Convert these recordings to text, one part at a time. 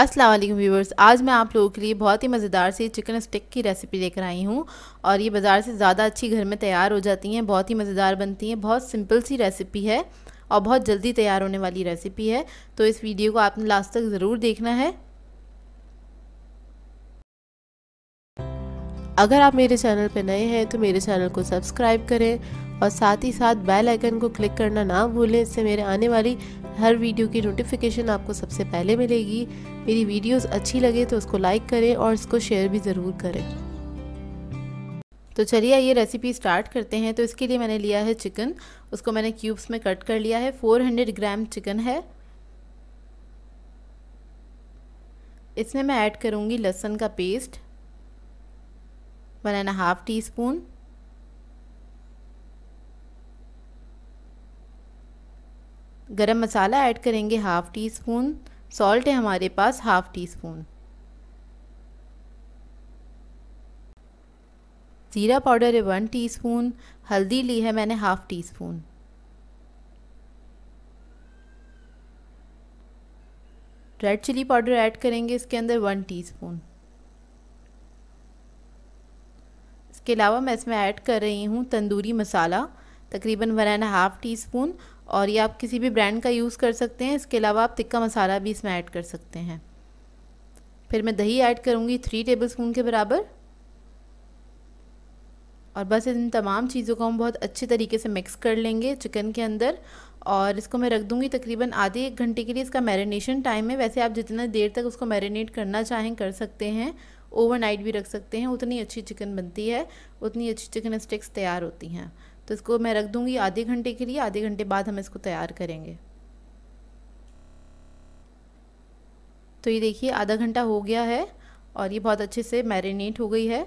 अस्सलाम वालेकुम व्यूवर्स आज मैं आप लोगों के लिए बहुत ही मज़ेदार सी चिकन स्टिक की रेसिपी लेकर आई हूँ और ये बाज़ार से ज़्यादा अच्छी घर में तैयार हो जाती हैं बहुत ही मज़ेदार बनती हैं बहुत सिंपल सी रेसिपी है और बहुत जल्दी तैयार होने वाली रेसिपी है तो इस वीडियो को आपने लास्ट तक ज़रूर देखना है अगर आप मेरे चैनल पर नए हैं तो मेरे चैनल को सब्सक्राइब करें और साथ ही साथ बेल आइकन को क्लिक करना ना भूलें इससे मेरे आने वाली हर वीडियो की नोटिफिकेशन आपको सबसे पहले मिलेगी मेरी वीडियोस अच्छी लगे तो उसको लाइक करें और इसको शेयर भी ज़रूर करें तो चलिए ये रेसिपी स्टार्ट करते हैं तो इसके लिए मैंने लिया है चिकन उसको मैंने क्यूब्स में कट कर लिया है 400 ग्राम चिकन है इसमें मैं ऐड करूँगी लहसुन का paste one and half T teaspoon garam masala add करेंगे हाफ़ टी स्पून सॉल्ट है हमारे पास हाफ़ टी स्पून ज़ीरा पाउडर है वन टीस्पून हल्दी ली है मैंने half T teaspoon red chilli powder add करेंगे इसके अंदर वन टीस्पून इसके अलावा मैं इसमें ऐड कर रही हूँ तंदूरी मसाला तकरीबन one and half T teaspoon और ये आप किसी भी ब्रांड का यूज़ कर सकते हैं इसके अलावा आप तिक्का मसाला भी इसमें ऐड कर सकते हैं फिर मैं दही ऐड करूँगी थ्री टेबल स्पून के बराबर और बस इन तमाम चीज़ों को हम बहुत अच्छे तरीके से मिक्स कर लेंगे चिकन के अंदर और इसको मैं रख दूँगी तकरीबन आधे एक घंटे के लिए इसका मैरिनेशन टाइम है वैसे आप जितना देर तक उसको मैरिनेट करना चाहें कर सकते हैं ओवरनाइट भी रख सकते हैं उतनी अच्छी चिकन बनती है उतनी अच्छी चिकन स्टिक्स तैयार होती हैं तो इसको मैं रख दूँगी आधे घंटे के लिए आधे घंटे बाद हम इसको तैयार करेंगे तो ये देखिए आधा घंटा हो गया है और ये बहुत अच्छे से मैरिनेट हो गई है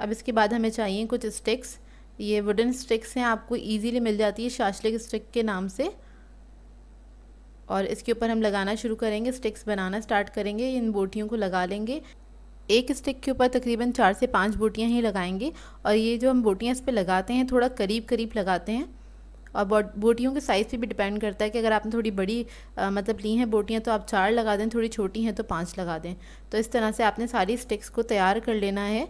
अब इसके बाद हमें चाहिए कुछ स्टिक्स ये वुडन स्टिक्स हैं आपको इजीली मिल जाती है शाशलिक स्टिक के नाम से और इसके ऊपर हम लगाना शुरू करेंगे स्टिक्स बनाना स्टार्ट करेंगे इन बोटियों को लगा लेंगे एक स्टिक के ऊपर तकरीबन चार से पाँच बोटियाँ ही लगाएंगे और ये जो हम बोटियाँ इस पर लगाते हैं थोड़ा करीब करीब लगाते हैं और बोटियों के साइज़ पे भी डिपेंड करता है कि अगर आपने थोड़ी बड़ी आ, मतलब ली हैं बोटियाँ तो आप चार लगा दें थोड़ी छोटी हैं तो पाँच लगा दें तो इस तरह से आपने सारी स्टिक्स को तैयार कर लेना है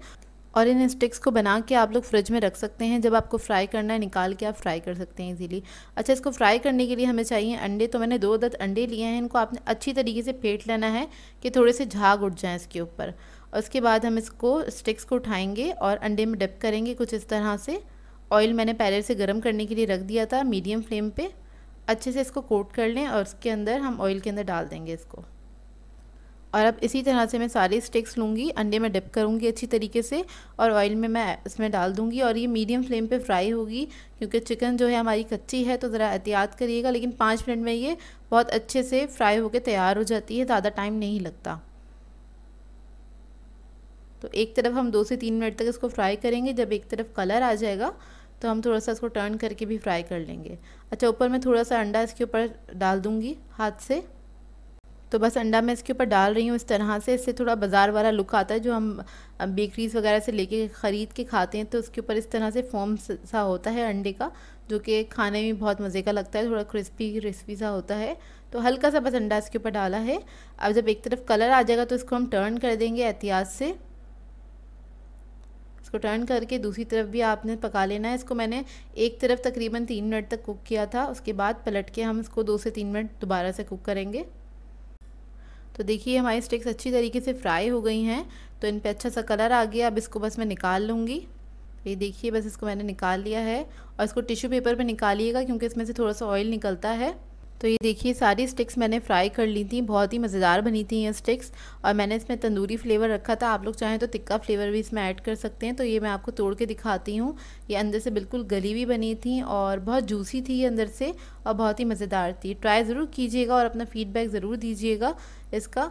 और इन स्टिक्स को बना के आप लोग फ्रिज में रख सकते हैं जब आपको फ्राई करना है निकाल के आप फ्राई कर सकते हैं इजीली अच्छा इसको फ्राई करने के लिए हमें चाहिए अंडे तो मैंने दो दत अंडे लिए हैं इनको आपने अच्छी तरीके से फेंट लेना है कि थोड़े से झाग उठ जाएँ इसके ऊपर और उसके बाद हम इसको स्टिक्स को उठाएंगे और अंडे में डिप करेंगे कुछ इस तरह से ऑयल मैंने पहले से गर्म करने के लिए रख दिया था मीडियम फ्लेम पे अच्छे से इसको कोट कर लें और उसके अंदर हम ऑयल के अंदर डाल देंगे इसको और अब इसी तरह से मैं सारे स्टिक्स लूँगी अंडे में डिप करूँगी अच्छी तरीके से और ऑयल में मैं इसमें डाल दूँगी और ये मीडियम फ्लेम पे फ्राई होगी क्योंकि चिकन जो है हमारी कच्ची है तो ज़रा एहतियात करिएगा लेकिन पाँच मिनट में ये बहुत अच्छे से फ्राई होकर तैयार हो जाती है ज़्यादा टाइम नहीं लगता तो एक तरफ हम दो से तीन मिनट तक इसको फ्राई करेंगे जब एक तरफ कलर आ जाएगा तो हम थोड़ा सा इसको टर्न करके भी फ्राई कर लेंगे अच्छा ऊपर मैं थोड़ा सा अंडा इसके ऊपर डाल दूँगी हाथ से तो बस अंडा मैं इसके ऊपर डाल रही हूँ इस तरह से इससे थोड़ा बाज़ार वाला लुक आता है जो हम बेकरीज़ वगैरह से लेके ख़रीद के खाते हैं तो उसके ऊपर इस तरह से फॉर्म सा होता है अंडे का जो कि खाने में बहुत मज़े का लगता है थोड़ा क्रिस्पी क्रिस्पी सा होता है तो हल्का सा बस अंडा इसके ऊपर डाला है अब जब एक तरफ कलर आ जाएगा तो इसको हम टर्न कर देंगे एहतियात से इसको टर्न करके दूसरी तरफ भी आपने पका लेना है इसको मैंने एक तरफ तकरीबन तीन मिनट तक कुक किया था उसके बाद पलट के हम इसको दो से तीन मिनट दोबारा से कुक करेंगे तो देखिए हमारी स्टिक्स अच्छी तरीके से फ्राई हो गई हैं तो इन पर अच्छा सा कलर आ गया अब इसको बस मैं निकाल लूँगी ये देखिए बस इसको मैंने निकाल लिया है और इसको टिश्यू पेपर पे निकालिएगा क्योंकि इसमें से थोड़ा सा ऑयल निकलता है तो ये देखिए सारी स्टिक्स मैंने फ्राई कर ली थी बहुत ही मज़ेदार बनी थी ये स्टिक्स और मैंने इसमें तंदूरी फ्लेवर रखा था आप लोग चाहें तो तिक्का फ्लेवर भी इसमें ऐड कर सकते हैं तो ये मैं आपको तोड़ के दिखाती हूँ ये अंदर से बिल्कुल गली हुई बनी थी और बहुत जूसी थी ये अंदर से और बहुत ही मज़ेदार थी ट्राई ज़रूर कीजिएगा और अपना फीडबैक ज़रूर दीजिएगा इसका